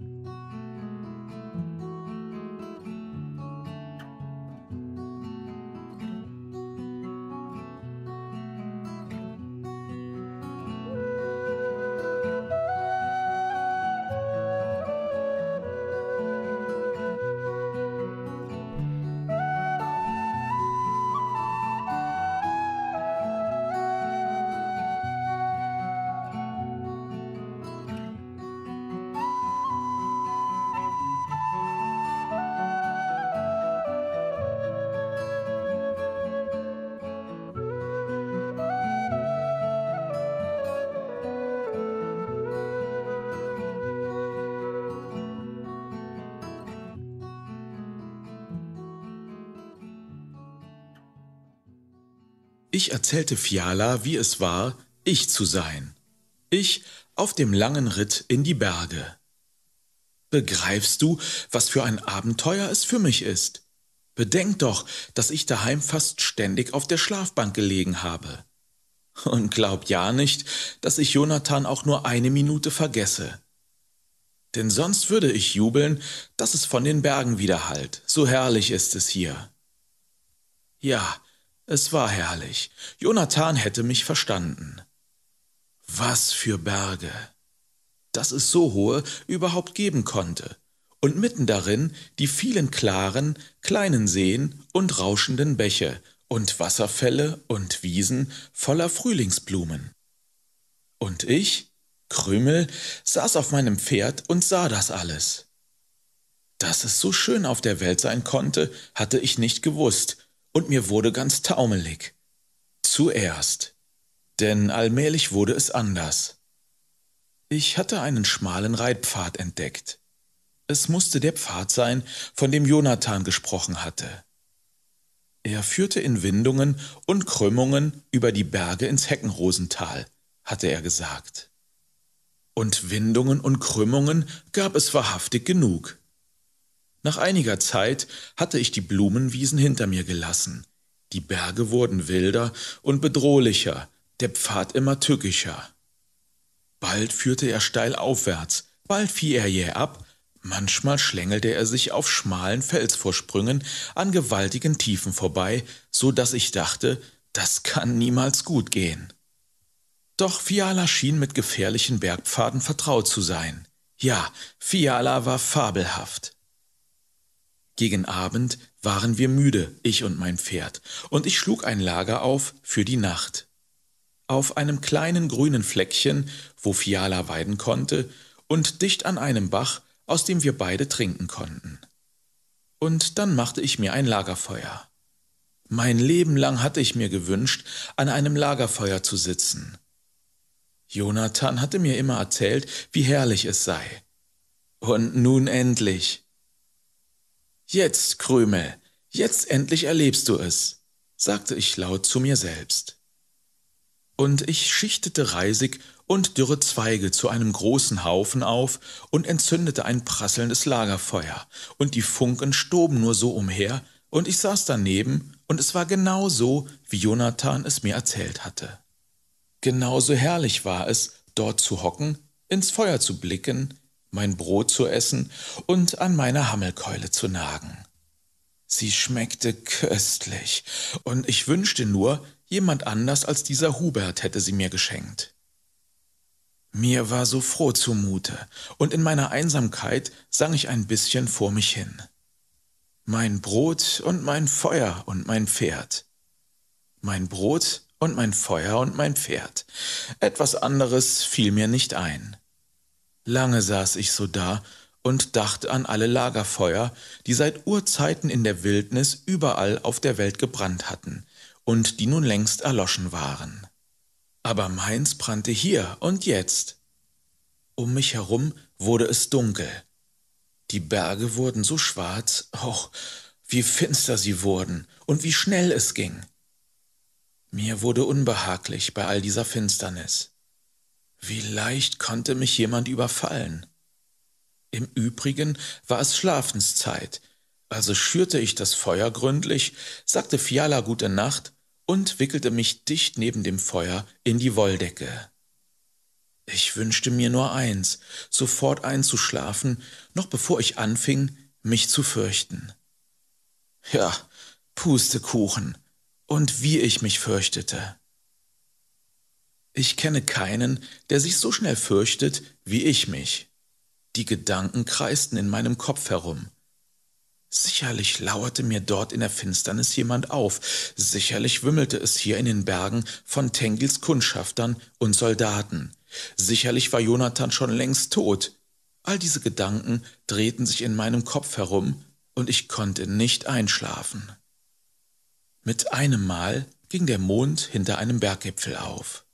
thank you Ich erzählte Fiala, wie es war, ich zu sein. Ich auf dem langen Ritt in die Berge. Begreifst du, was für ein Abenteuer es für mich ist? Bedenk doch, dass ich daheim fast ständig auf der Schlafbank gelegen habe. Und glaub ja nicht, dass ich Jonathan auch nur eine Minute vergesse. Denn sonst würde ich jubeln, dass es von den Bergen wieder hallt. So herrlich ist es hier. Ja, es war herrlich. Jonathan hätte mich verstanden. Was für Berge! Dass es so hohe überhaupt geben konnte. Und mitten darin die vielen klaren, kleinen Seen und rauschenden Bäche und Wasserfälle und Wiesen voller Frühlingsblumen. Und ich, Krümel, saß auf meinem Pferd und sah das alles. Dass es so schön auf der Welt sein konnte, hatte ich nicht gewusst, und mir wurde ganz taumelig. Zuerst, denn allmählich wurde es anders. Ich hatte einen schmalen Reitpfad entdeckt. Es musste der Pfad sein, von dem Jonathan gesprochen hatte. Er führte in Windungen und Krümmungen über die Berge ins Heckenrosental, hatte er gesagt. Und Windungen und Krümmungen gab es wahrhaftig genug. Nach einiger Zeit hatte ich die Blumenwiesen hinter mir gelassen. Die Berge wurden wilder und bedrohlicher, der Pfad immer tückischer. Bald führte er steil aufwärts, bald fiel er jäh ab, manchmal schlängelte er sich auf schmalen Felsvorsprüngen an gewaltigen Tiefen vorbei, so dass ich dachte, das kann niemals gut gehen. Doch Fiala schien mit gefährlichen Bergpfaden vertraut zu sein. Ja, Fiala war fabelhaft. Gegen Abend waren wir müde, ich und mein Pferd, und ich schlug ein Lager auf für die Nacht. Auf einem kleinen grünen Fleckchen, wo Fiala weiden konnte, und dicht an einem Bach, aus dem wir beide trinken konnten. Und dann machte ich mir ein Lagerfeuer. Mein Leben lang hatte ich mir gewünscht, an einem Lagerfeuer zu sitzen. Jonathan hatte mir immer erzählt, wie herrlich es sei. Und nun endlich. Jetzt, Krümel, jetzt endlich erlebst du es, sagte ich laut zu mir selbst. Und ich schichtete Reisig und dürre Zweige zu einem großen Haufen auf und entzündete ein prasselndes Lagerfeuer, und die Funken stoben nur so umher, und ich saß daneben, und es war genau so, wie Jonathan es mir erzählt hatte. Genauso herrlich war es, dort zu hocken, ins Feuer zu blicken, mein Brot zu essen und an meiner Hammelkeule zu nagen. Sie schmeckte köstlich, und ich wünschte nur, jemand anders als dieser Hubert hätte sie mir geschenkt. Mir war so froh zumute, und in meiner Einsamkeit sang ich ein bisschen vor mich hin. Mein Brot und mein Feuer und mein Pferd. Mein Brot und mein Feuer und mein Pferd. Etwas anderes fiel mir nicht ein. Lange saß ich so da und dachte an alle Lagerfeuer, die seit Urzeiten in der Wildnis überall auf der Welt gebrannt hatten und die nun längst erloschen waren. Aber meins brannte hier und jetzt. Um mich herum wurde es dunkel. Die Berge wurden so schwarz, och, wie finster sie wurden und wie schnell es ging. Mir wurde unbehaglich bei all dieser Finsternis. Wie leicht konnte mich jemand überfallen. Im Übrigen war es Schlafenszeit, also schürte ich das Feuer gründlich, sagte Fiala gute Nacht und wickelte mich dicht neben dem Feuer in die Wolldecke. Ich wünschte mir nur eins, sofort einzuschlafen, noch bevor ich anfing, mich zu fürchten. Ja, Pustekuchen, und wie ich mich fürchtete. Ich kenne keinen, der sich so schnell fürchtet wie ich mich. Die Gedanken kreisten in meinem Kopf herum. Sicherlich lauerte mir dort in der Finsternis jemand auf, sicherlich wimmelte es hier in den Bergen von Tengils Kundschaftern und Soldaten, sicherlich war Jonathan schon längst tot. All diese Gedanken drehten sich in meinem Kopf herum, und ich konnte nicht einschlafen. Mit einem Mal ging der Mond hinter einem Berggipfel auf.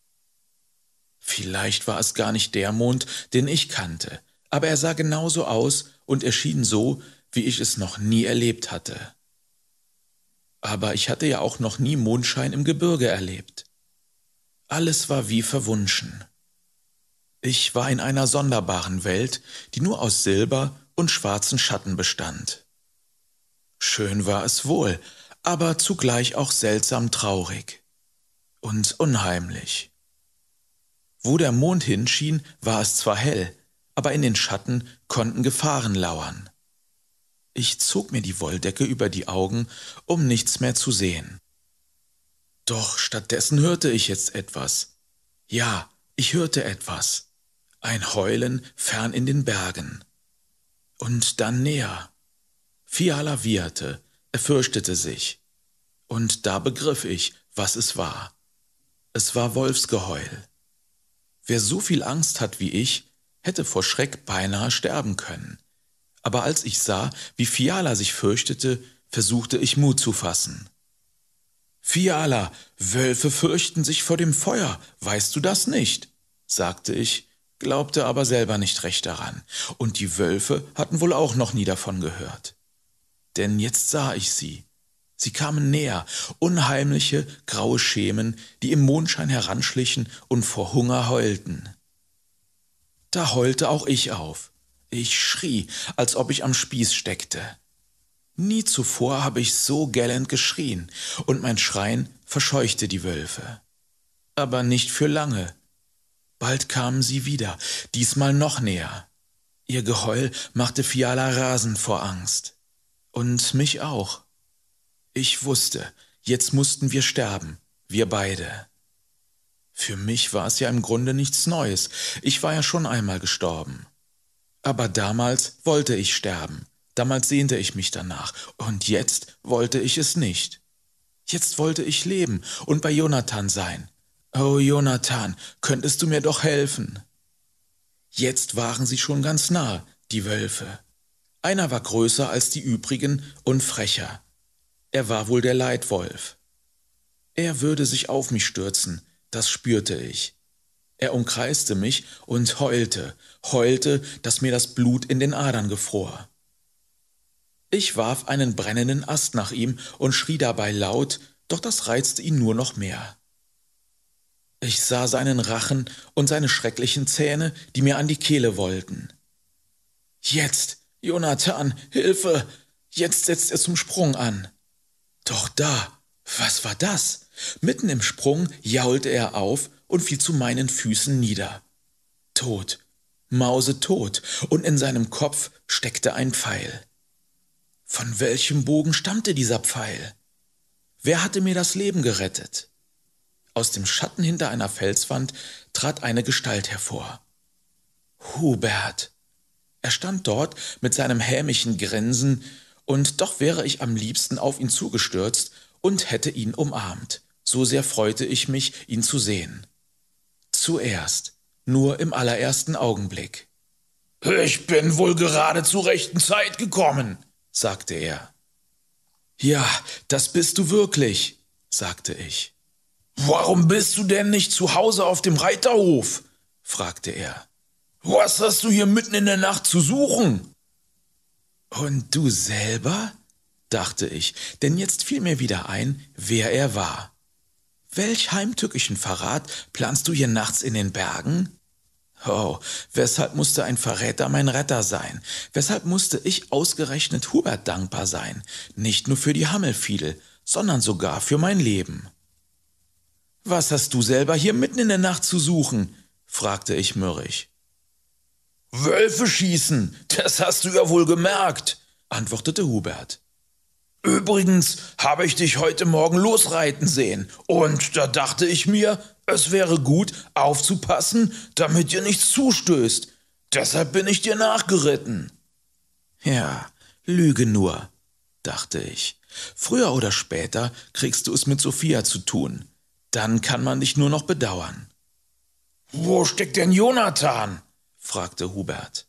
Vielleicht war es gar nicht der Mond, den ich kannte, aber er sah genauso aus und erschien so, wie ich es noch nie erlebt hatte. Aber ich hatte ja auch noch nie Mondschein im Gebirge erlebt. Alles war wie verwunschen. Ich war in einer sonderbaren Welt, die nur aus Silber und schwarzen Schatten bestand. Schön war es wohl, aber zugleich auch seltsam traurig und unheimlich. Wo der Mond hinschien, war es zwar hell, aber in den Schatten konnten Gefahren lauern. Ich zog mir die Wolldecke über die Augen, um nichts mehr zu sehen. Doch stattdessen hörte ich jetzt etwas. Ja, ich hörte etwas. Ein Heulen fern in den Bergen. Und dann näher. Fiala wieherte, er fürchtete sich. Und da begriff ich, was es war. Es war Wolfsgeheul. Wer so viel Angst hat wie ich, hätte vor Schreck beinahe sterben können. Aber als ich sah, wie Fiala sich fürchtete, versuchte ich Mut zu fassen. Fiala, Wölfe fürchten sich vor dem Feuer, weißt du das nicht? sagte ich, glaubte aber selber nicht recht daran, und die Wölfe hatten wohl auch noch nie davon gehört. Denn jetzt sah ich sie, Sie kamen näher, unheimliche, graue Schemen, die im Mondschein heranschlichen und vor Hunger heulten. Da heulte auch ich auf. Ich schrie, als ob ich am Spieß steckte. Nie zuvor habe ich so gellend geschrien, und mein Schreien verscheuchte die Wölfe. Aber nicht für lange. Bald kamen sie wieder, diesmal noch näher. Ihr Geheul machte Fiala rasend vor Angst. Und mich auch. Ich wusste, jetzt mussten wir sterben, wir beide. Für mich war es ja im Grunde nichts Neues, ich war ja schon einmal gestorben. Aber damals wollte ich sterben, damals sehnte ich mich danach, und jetzt wollte ich es nicht. Jetzt wollte ich leben und bei Jonathan sein. Oh Jonathan, könntest du mir doch helfen? Jetzt waren sie schon ganz nah, die Wölfe. Einer war größer als die übrigen und frecher. Er war wohl der Leitwolf. Er würde sich auf mich stürzen, das spürte ich. Er umkreiste mich und heulte, heulte, dass mir das Blut in den Adern gefror. Ich warf einen brennenden Ast nach ihm und schrie dabei laut, doch das reizte ihn nur noch mehr. Ich sah seinen Rachen und seine schrecklichen Zähne, die mir an die Kehle wollten. Jetzt, Jonathan, Hilfe! Jetzt setzt er zum Sprung an. Doch da, was war das? Mitten im Sprung jaulte er auf und fiel zu meinen Füßen nieder. Tot, Mause tot, und in seinem Kopf steckte ein Pfeil. Von welchem Bogen stammte dieser Pfeil? Wer hatte mir das Leben gerettet? Aus dem Schatten hinter einer Felswand trat eine Gestalt hervor. Hubert. Er stand dort mit seinem hämischen Grinsen und doch wäre ich am liebsten auf ihn zugestürzt und hätte ihn umarmt, so sehr freute ich mich, ihn zu sehen. Zuerst, nur im allerersten Augenblick. Ich bin wohl gerade zur rechten Zeit gekommen, sagte er. Ja, das bist du wirklich, sagte ich. Warum bist du denn nicht zu Hause auf dem Reiterhof? fragte er. Was hast du hier mitten in der Nacht zu suchen? Und du selber? dachte ich, denn jetzt fiel mir wieder ein, wer er war. Welch heimtückischen Verrat planst du hier nachts in den Bergen? Oh, weshalb musste ein Verräter mein Retter sein? Weshalb musste ich ausgerechnet Hubert dankbar sein? Nicht nur für die Hammelfiedel, sondern sogar für mein Leben. Was hast du selber hier mitten in der Nacht zu suchen? fragte ich mürrisch. Wölfe schießen, das hast du ja wohl gemerkt, antwortete Hubert. Übrigens habe ich dich heute Morgen losreiten sehen, und da dachte ich mir, es wäre gut, aufzupassen, damit dir nichts zustößt. Deshalb bin ich dir nachgeritten. Ja, lüge nur, dachte ich. Früher oder später kriegst du es mit Sophia zu tun. Dann kann man dich nur noch bedauern. Wo steckt denn Jonathan? fragte Hubert.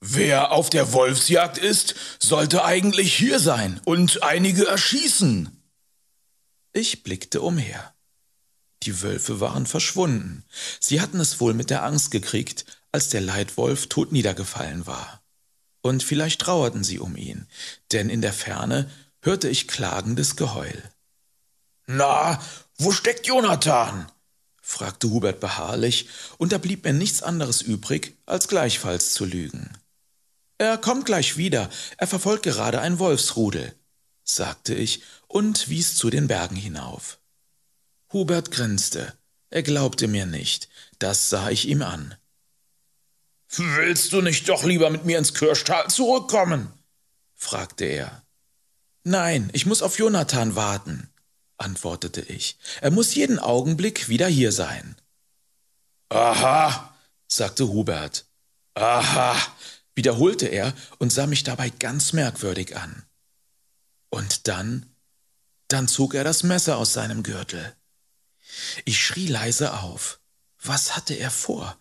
Wer auf der Wolfsjagd ist, sollte eigentlich hier sein und einige erschießen. Ich blickte umher. Die Wölfe waren verschwunden. Sie hatten es wohl mit der Angst gekriegt, als der Leitwolf tot niedergefallen war. Und vielleicht trauerten sie um ihn, denn in der Ferne hörte ich klagendes Geheul. Na, wo steckt Jonathan? fragte Hubert beharrlich, und da blieb mir nichts anderes übrig, als gleichfalls zu lügen. Er kommt gleich wieder, er verfolgt gerade ein Wolfsrudel, sagte ich und wies zu den Bergen hinauf. Hubert grinste, er glaubte mir nicht, das sah ich ihm an. Willst du nicht doch lieber mit mir ins Kirschtal zurückkommen? fragte er. Nein, ich muss auf Jonathan warten antwortete ich. Er muss jeden Augenblick wieder hier sein. Aha, sagte Hubert. Aha, wiederholte er und sah mich dabei ganz merkwürdig an. Und dann, dann zog er das Messer aus seinem Gürtel. Ich schrie leise auf. Was hatte er vor?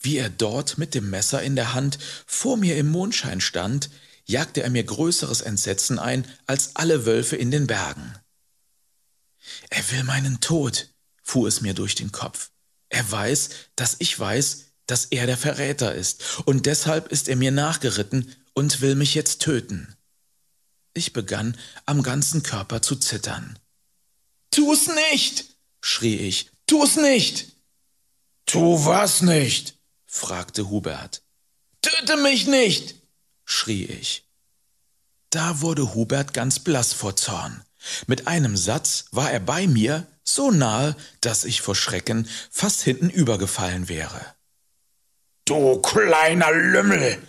Wie er dort mit dem Messer in der Hand vor mir im Mondschein stand, jagte er mir größeres Entsetzen ein als alle Wölfe in den Bergen. Er will meinen Tod, fuhr es mir durch den Kopf. Er weiß, dass ich weiß, dass er der Verräter ist, und deshalb ist er mir nachgeritten und will mich jetzt töten. Ich begann am ganzen Körper zu zittern. Tu's nicht! schrie ich. Tu's nicht! Tu was nicht? fragte Hubert. Töte mich nicht! schrie ich. Da wurde Hubert ganz blass vor Zorn. Mit einem Satz war er bei mir, so nahe, dass ich vor Schrecken fast hinten übergefallen wäre. Du kleiner Lümmel,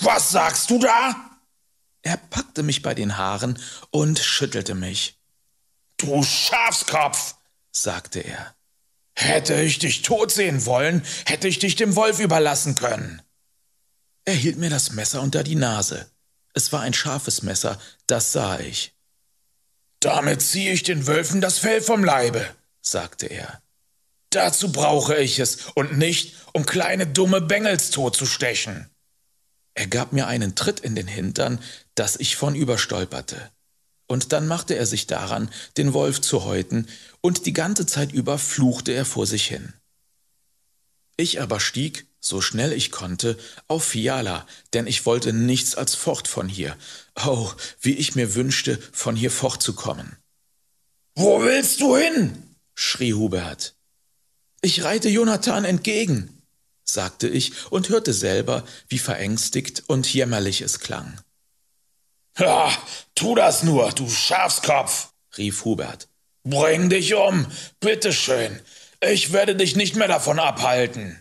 was sagst du da? Er packte mich bei den Haaren und schüttelte mich. Du Schafskopf, sagte er. Hätte ich dich tot sehen wollen, hätte ich dich dem Wolf überlassen können. Er hielt mir das Messer unter die Nase. Es war ein scharfes Messer, das sah ich. Damit ziehe ich den Wölfen das Fell vom Leibe, sagte er. Dazu brauche ich es und nicht, um kleine dumme Bengels totzustechen. Er gab mir einen Tritt in den Hintern, dass ich von überstolperte. Und dann machte er sich daran, den Wolf zu häuten, und die ganze Zeit über fluchte er vor sich hin. Ich aber stieg so schnell ich konnte, auf Fiala, denn ich wollte nichts als fort von hier. Oh, wie ich mir wünschte, von hier fortzukommen. Wo willst du hin? schrie Hubert. Ich reite Jonathan entgegen, sagte ich und hörte selber, wie verängstigt und jämmerlich es klang. Ha, tu das nur, du Schafskopf, rief Hubert. Bring dich um, bitteschön. Ich werde dich nicht mehr davon abhalten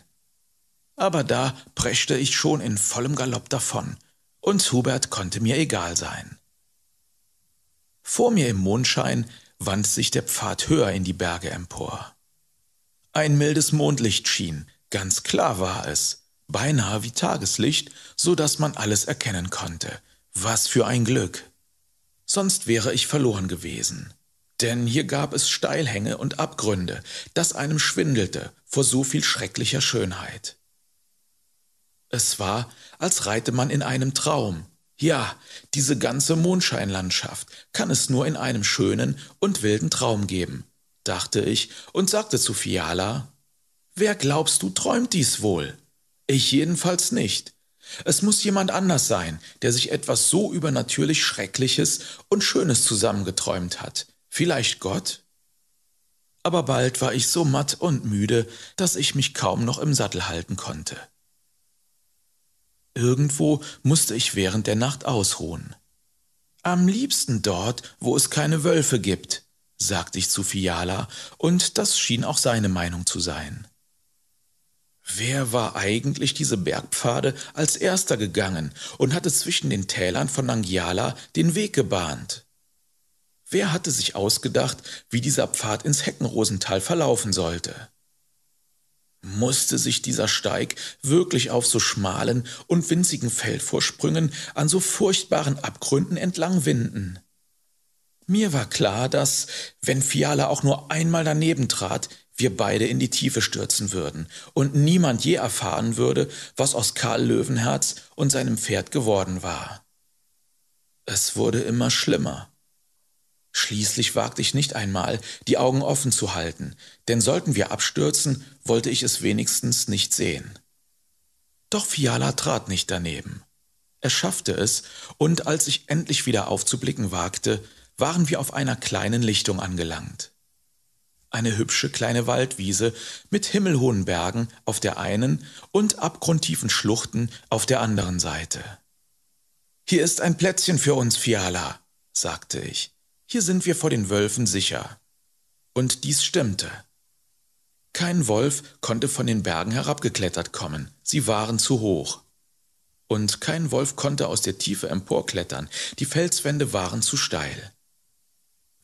aber da preschte ich schon in vollem Galopp davon, und Hubert konnte mir egal sein. Vor mir im Mondschein wand sich der Pfad höher in die Berge empor. Ein mildes Mondlicht schien, ganz klar war es, beinahe wie Tageslicht, so dass man alles erkennen konnte. Was für ein Glück! Sonst wäre ich verloren gewesen. Denn hier gab es Steilhänge und Abgründe, das einem schwindelte vor so viel schrecklicher Schönheit. Es war, als reite man in einem Traum. Ja, diese ganze Mondscheinlandschaft kann es nur in einem schönen und wilden Traum geben, dachte ich und sagte zu Fiala, Wer glaubst du träumt dies wohl? Ich jedenfalls nicht. Es muss jemand anders sein, der sich etwas so übernatürlich Schreckliches und Schönes zusammengeträumt hat. Vielleicht Gott? Aber bald war ich so matt und müde, dass ich mich kaum noch im Sattel halten konnte. Irgendwo musste ich während der Nacht ausruhen. Am liebsten dort, wo es keine Wölfe gibt, sagte ich zu Fiala, und das schien auch seine Meinung zu sein. Wer war eigentlich diese Bergpfade als erster gegangen und hatte zwischen den Tälern von Nangiala den Weg gebahnt? Wer hatte sich ausgedacht, wie dieser Pfad ins Heckenrosental verlaufen sollte? musste sich dieser Steig wirklich auf so schmalen und winzigen Feldvorsprüngen an so furchtbaren Abgründen entlang winden. Mir war klar, dass, wenn Fiala auch nur einmal daneben trat, wir beide in die Tiefe stürzen würden und niemand je erfahren würde, was aus Karl Löwenherz und seinem Pferd geworden war. Es wurde immer schlimmer. Schließlich wagte ich nicht einmal, die Augen offen zu halten, denn sollten wir abstürzen, wollte ich es wenigstens nicht sehen. Doch Fiala trat nicht daneben. Er schaffte es, und als ich endlich wieder aufzublicken wagte, waren wir auf einer kleinen Lichtung angelangt. Eine hübsche kleine Waldwiese mit himmelhohen Bergen auf der einen und abgrundtiefen Schluchten auf der anderen Seite. Hier ist ein Plätzchen für uns, Fiala, sagte ich hier sind wir vor den Wölfen sicher. Und dies stimmte. Kein Wolf konnte von den Bergen herabgeklettert kommen, sie waren zu hoch. Und kein Wolf konnte aus der Tiefe emporklettern, die Felswände waren zu steil.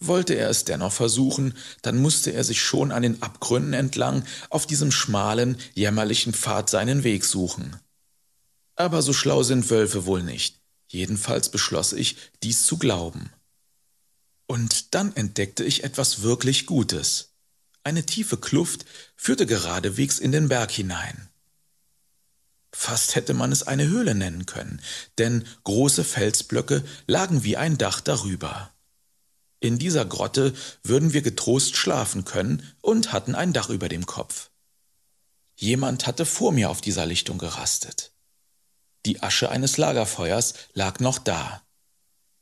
Wollte er es dennoch versuchen, dann musste er sich schon an den Abgründen entlang auf diesem schmalen, jämmerlichen Pfad seinen Weg suchen. Aber so schlau sind Wölfe wohl nicht. Jedenfalls beschloss ich, dies zu glauben. Und dann entdeckte ich etwas wirklich Gutes. Eine tiefe Kluft führte geradewegs in den Berg hinein. Fast hätte man es eine Höhle nennen können, denn große Felsblöcke lagen wie ein Dach darüber. In dieser Grotte würden wir getrost schlafen können und hatten ein Dach über dem Kopf. Jemand hatte vor mir auf dieser Lichtung gerastet. Die Asche eines Lagerfeuers lag noch da.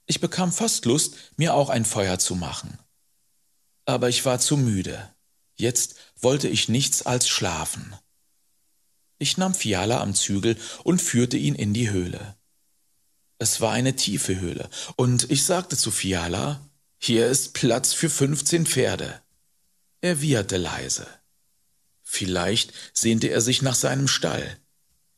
Ich bekam fast Lust, mir auch ein Feuer zu machen. Aber ich war zu müde. Jetzt wollte ich nichts als schlafen. Ich nahm Fiala am Zügel und führte ihn in die Höhle. Es war eine tiefe Höhle, und ich sagte zu Fiala, hier ist Platz für 15 Pferde. Er wieherte leise. Vielleicht sehnte er sich nach seinem Stall.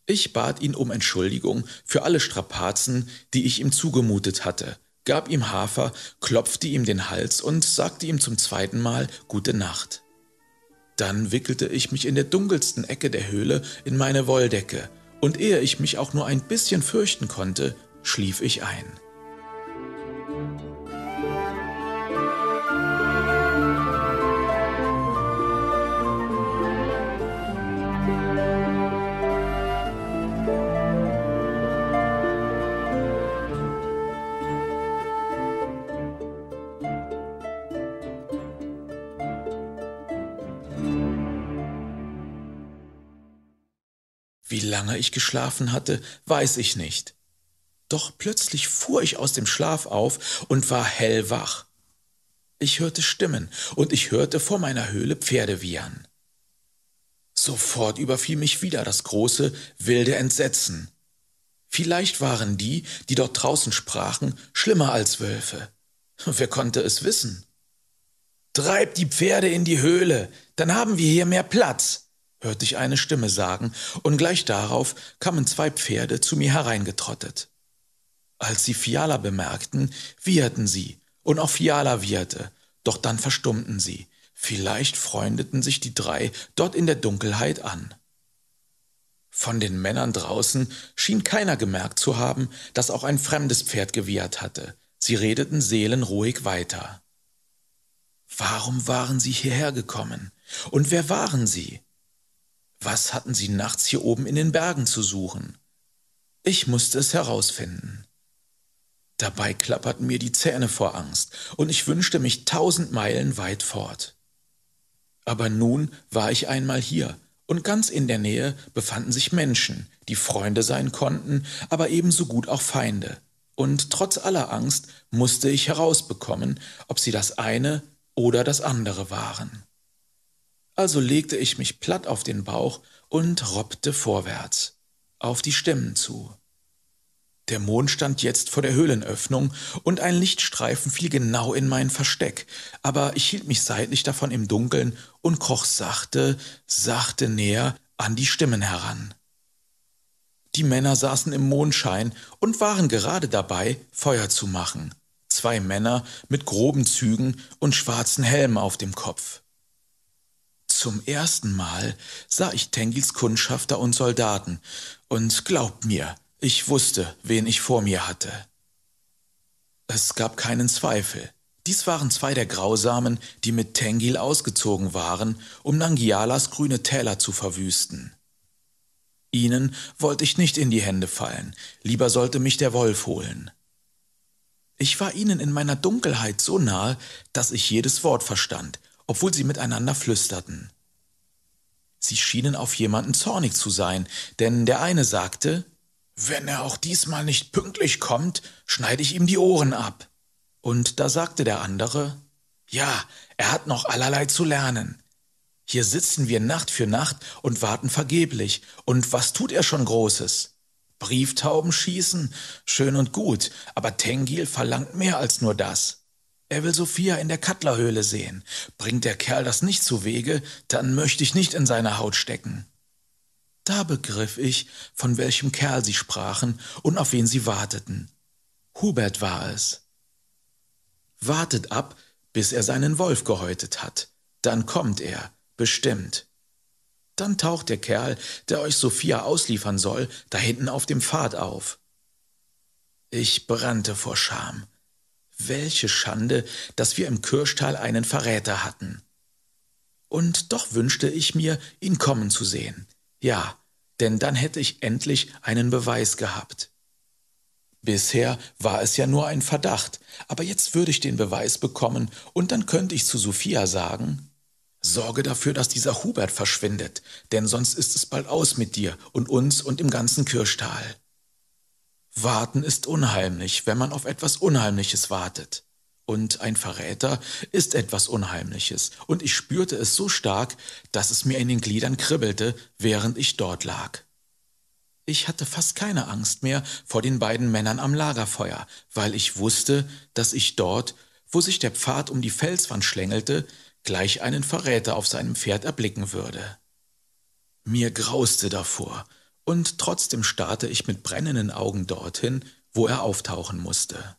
Ich bat ihn um Entschuldigung für alle Strapazen, die ich ihm zugemutet hatte, gab ihm Hafer, klopfte ihm den Hals und sagte ihm zum zweiten Mal Gute Nacht. Dann wickelte ich mich in der dunkelsten Ecke der Höhle in meine Wolldecke, und ehe ich mich auch nur ein bisschen fürchten konnte, schlief ich ein. lange ich geschlafen hatte, weiß ich nicht. Doch plötzlich fuhr ich aus dem Schlaf auf und war hellwach. Ich hörte Stimmen und ich hörte vor meiner Höhle Pferde wiehern. Sofort überfiel mich wieder das große, wilde Entsetzen. Vielleicht waren die, die dort draußen sprachen, schlimmer als Wölfe. Wer konnte es wissen? Treibt die Pferde in die Höhle, dann haben wir hier mehr Platz, hörte ich eine Stimme sagen, und gleich darauf kamen zwei Pferde zu mir hereingetrottet. Als sie Fiala bemerkten, wieherten sie, und auch Fiala wieherte, doch dann verstummten sie. Vielleicht freundeten sich die drei dort in der Dunkelheit an. Von den Männern draußen schien keiner gemerkt zu haben, dass auch ein fremdes Pferd gewiehert hatte. Sie redeten seelenruhig weiter. Warum waren sie hierher gekommen? Und wer waren sie? Was hatten sie nachts hier oben in den Bergen zu suchen? Ich musste es herausfinden. Dabei klapperten mir die Zähne vor Angst, und ich wünschte mich tausend Meilen weit fort. Aber nun war ich einmal hier, und ganz in der Nähe befanden sich Menschen, die Freunde sein konnten, aber ebenso gut auch Feinde. Und trotz aller Angst musste ich herausbekommen, ob sie das eine oder das andere waren. Also legte ich mich platt auf den Bauch und robbte vorwärts, auf die Stämmen zu. Der Mond stand jetzt vor der Höhlenöffnung und ein Lichtstreifen fiel genau in mein Versteck, aber ich hielt mich seitlich davon im Dunkeln und kroch sachte, sachte näher an die Stimmen heran. Die Männer saßen im Mondschein und waren gerade dabei, Feuer zu machen. Zwei Männer mit groben Zügen und schwarzen Helmen auf dem Kopf. Zum ersten Mal sah ich Tengils Kundschafter und Soldaten, und glaubt mir, ich wusste, wen ich vor mir hatte. Es gab keinen Zweifel. Dies waren zwei der Grausamen, die mit Tengil ausgezogen waren, um Nangialas grüne Täler zu verwüsten. Ihnen wollte ich nicht in die Hände fallen, lieber sollte mich der Wolf holen. Ich war ihnen in meiner Dunkelheit so nahe, dass ich jedes Wort verstand, obwohl sie miteinander flüsterten. Sie schienen auf jemanden zornig zu sein, denn der eine sagte, wenn er auch diesmal nicht pünktlich kommt, schneide ich ihm die Ohren ab. Und da sagte der andere, ja, er hat noch allerlei zu lernen. Hier sitzen wir Nacht für Nacht und warten vergeblich, und was tut er schon Großes? Brieftauben schießen, schön und gut, aber Tengil verlangt mehr als nur das. Er will Sophia in der Cutlerhöhle sehen. Bringt der Kerl das nicht zu Wege, dann möchte ich nicht in seiner Haut stecken. Da begriff ich, von welchem Kerl sie sprachen und auf wen sie warteten. Hubert war es. Wartet ab, bis er seinen Wolf gehäutet hat. Dann kommt er, bestimmt. Dann taucht der Kerl, der euch Sophia ausliefern soll, da hinten auf dem Pfad auf. Ich brannte vor Scham. Welche Schande, dass wir im Kirschtal einen Verräter hatten. Und doch wünschte ich mir, ihn kommen zu sehen. Ja, denn dann hätte ich endlich einen Beweis gehabt. Bisher war es ja nur ein Verdacht, aber jetzt würde ich den Beweis bekommen und dann könnte ich zu Sophia sagen, Sorge dafür, dass dieser Hubert verschwindet, denn sonst ist es bald aus mit dir und uns und im ganzen Kirschtal. Warten ist unheimlich, wenn man auf etwas Unheimliches wartet. Und ein Verräter ist etwas Unheimliches, und ich spürte es so stark, dass es mir in den Gliedern kribbelte, während ich dort lag. Ich hatte fast keine Angst mehr vor den beiden Männern am Lagerfeuer, weil ich wusste, dass ich dort, wo sich der Pfad um die Felswand schlängelte, gleich einen Verräter auf seinem Pferd erblicken würde. Mir grauste davor, und trotzdem starrte ich mit brennenden Augen dorthin, wo er auftauchen musste.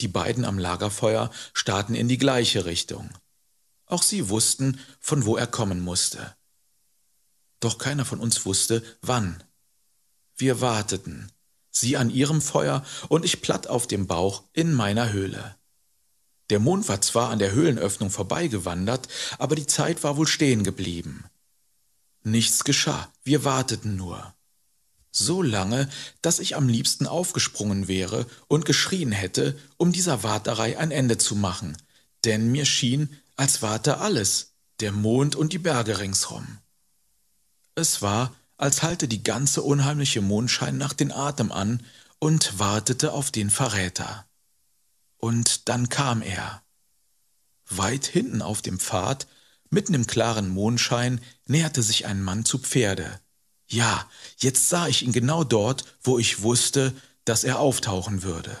Die beiden am Lagerfeuer starrten in die gleiche Richtung. Auch sie wussten, von wo er kommen musste. Doch keiner von uns wusste, wann. Wir warteten, sie an ihrem Feuer und ich platt auf dem Bauch in meiner Höhle. Der Mond war zwar an der Höhlenöffnung vorbeigewandert, aber die Zeit war wohl stehen geblieben. Nichts geschah, wir warteten nur. So lange, dass ich am liebsten aufgesprungen wäre und geschrien hätte, um dieser Warterei ein Ende zu machen, denn mir schien, als warte alles, der Mond und die Berge ringsrum. Es war, als halte die ganze unheimliche Mondschein nach den Atem an und wartete auf den Verräter. Und dann kam er. Weit hinten auf dem Pfad Mitten im klaren Mondschein näherte sich ein Mann zu Pferde. Ja, jetzt sah ich ihn genau dort, wo ich wusste, dass er auftauchen würde.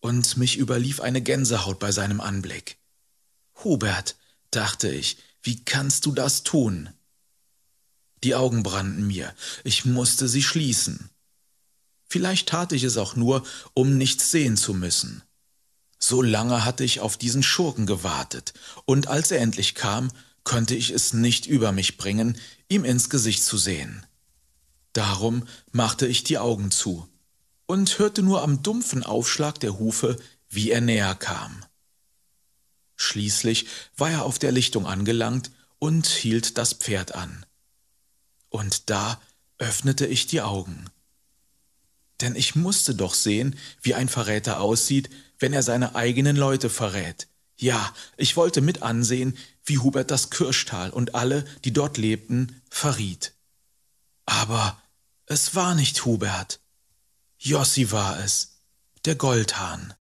Und mich überlief eine Gänsehaut bei seinem Anblick. Hubert, dachte ich, wie kannst du das tun? Die Augen brannten mir, ich musste sie schließen. Vielleicht tat ich es auch nur, um nichts sehen zu müssen. So lange hatte ich auf diesen Schurken gewartet, und als er endlich kam, konnte ich es nicht über mich bringen, ihm ins Gesicht zu sehen. Darum machte ich die Augen zu und hörte nur am dumpfen Aufschlag der Hufe, wie er näher kam. Schließlich war er auf der Lichtung angelangt und hielt das Pferd an. Und da öffnete ich die Augen. Denn ich musste doch sehen, wie ein Verräter aussieht, wenn er seine eigenen Leute verrät. Ja, ich wollte mit ansehen, wie Hubert das Kirschtal und alle, die dort lebten, verriet. Aber es war nicht Hubert. Jossi war es, der Goldhahn.